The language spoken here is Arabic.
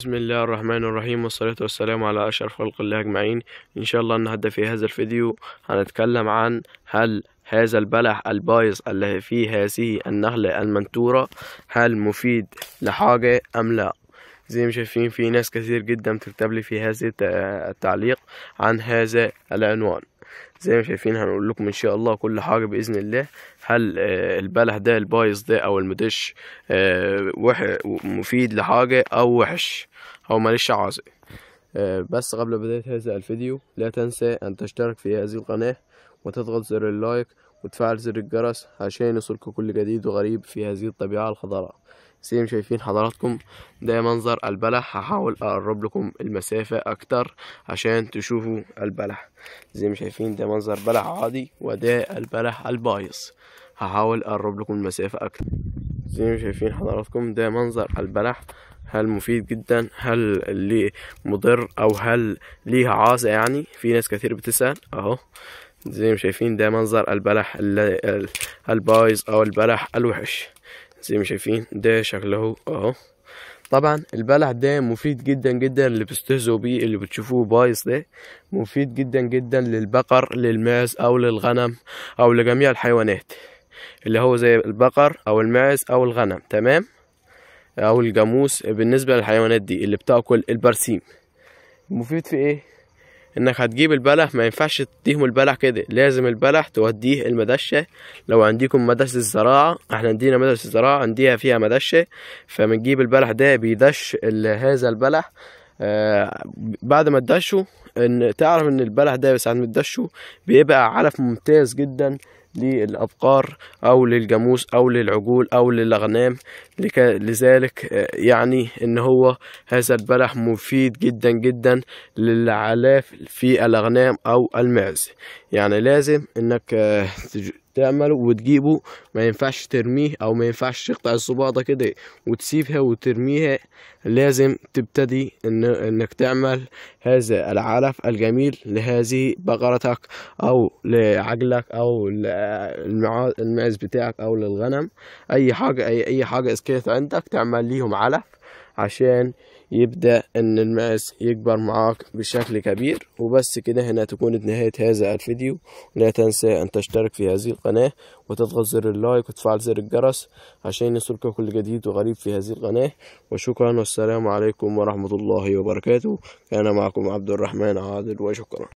بسم الله الرحمن الرحيم والصلاة والسلام على أشرف خلق الله أجمعين إن شاء الله النهاردة في هذا الفيديو هنتكلم عن هل هذا البلح البايظ اللي فيه هذه النخلة المنتورة هل مفيد لحاجة أم لا زي ما شايفين في ناس كثير جدا بتكتب لي في هذا التعليق عن هذا العنوان زي ما شايفين هنقول لكم ان شاء الله كل حاجه باذن الله هل آه، البلح ده البايظ ده او المدش آه، مفيد لحاجه او وحش او ماليش عازق آه، بس قبل بداية هذا الفيديو لا تنسى أن تشترك في هذه القناة وتضغط زر اللايك وتفعل زر الجرس عشان يصلك كل جديد وغريب في هذه الطبيعة الخضراء زي شايفين حضراتكم ده منظر البلح هحاول اقرب لكم المسافة اكتر عشان تشوفوا البلح زي ما شايفين ده منظر بلح عادي وده البلح البايظ هحاول اقرب لكم المسافة اكتر زي ما شايفين حضراتكم ده منظر البلح هل مفيد جدا هل ليه مضر او هل ليه عاصة يعني في ناس كتير بتسأل اهو زي ما شايفين ده منظر البلح البايظ او البلح الوحش زي ما شايفين ده شكله اهو طبعا البلح ده مفيد جدا جدا اللي بتستهزوا بيه اللي بتشوفوه بايظ ده مفيد جدا جدا للبقر للماس او للغنم او لجميع الحيوانات اللي هو زي البقر او الماس او الغنم تمام او الجاموس بالنسبه للحيوانات دي اللي بتاكل البرسيم مفيد في ايه انك هتجيب البلح ما ينفعش تديهم البلح كده لازم البلح توديه المدشة لو عندكم مدشه الزراعة احنا عندنا مدشه الزراعة عندها فيها مدشة فبنجيب البلح ده بيدش هذا البلح آه بعد ما تدشه ان تعرف ان البلح ده ساعة ما تدشه بيبقى علف ممتاز جدا للأبقار أو للجاموس أو للعجول أو للأغنام لذلك آه، يعني إن هو هذا البلح مفيد جدا جدا للعلاف في الأغنام أو المعز يعني لازم إنك آه، تعمله وتجيبه ما ينفعش ترميه او ما ينفعش تقطع الصباطه كده وتسيبها وترميها لازم تبتدي إن انك تعمل هذا العلف الجميل لهذه بقرتك او لعجلك او المعز بتاعك او للغنم اي حاجه اي حاجه اسكيت عندك تعمل ليهم علف عشان يبدأ ان الماس يكبر معاك بشكل كبير وبس كده هنا تكون نهاية هذا الفيديو لا تنسى ان تشترك في هذه القناة وتضغط زر اللايك وتفعل زر الجرس عشان يصلك كل جديد وغريب في هذه القناة وشكرا والسلام عليكم ورحمة الله وبركاته كان معكم عبد الرحمن عادل وشكرا